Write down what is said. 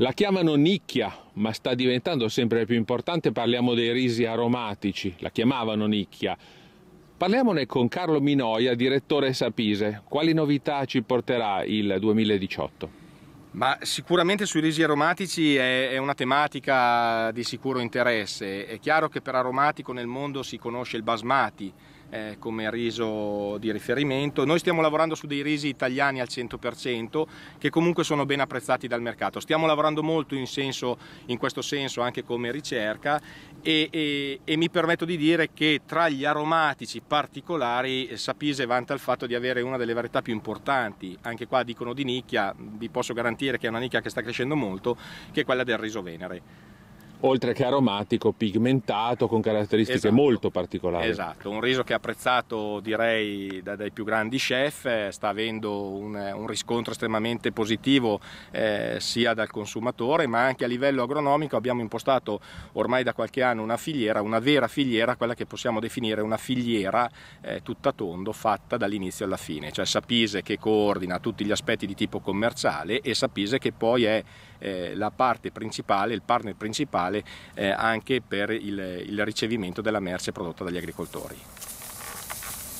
La chiamano nicchia, ma sta diventando sempre più importante, parliamo dei risi aromatici, la chiamavano nicchia. Parliamone con Carlo Minoia, direttore Sapise. Quali novità ci porterà il 2018? Ma sicuramente sui risi aromatici è, una tematica di sicuro interesse. È chiaro che per aromatico nel mondo si conosce il basmati, eh, come riso di riferimento. Noi stiamo lavorando su dei risi italiani al 100% che comunque sono ben apprezzati dal mercato. Stiamo lavorando molto in, senso, in questo senso anche come ricerca e, e, e, mi permetto di dire che tra gli aromatici particolari eh, Sapise vanta il fatto di avere una delle varietà più importanti. Anche qua dicono di nicchia, vi posso garantire che è una nicchia che sta crescendo molto, che è quella del riso venere oltre che aromatico, pigmentato con caratteristiche esatto. molto particolari. Esatto, un riso che è apprezzato direi da, dai più grandi chef, eh, sta avendo un, un riscontro estremamente positivo eh, sia dal consumatore ma anche a livello agronomico abbiamo impostato ormai da qualche anno una filiera, una vera filiera, quella che possiamo definire una filiera eh, tutta tondo fatta dall'inizio alla fine, cioè Sapise che coordina tutti gli aspetti di tipo commerciale e Sapise che poi è eh, la parte principale, il partner principale eh, anche per il, il ricevimento della merce prodotta dagli agricoltori.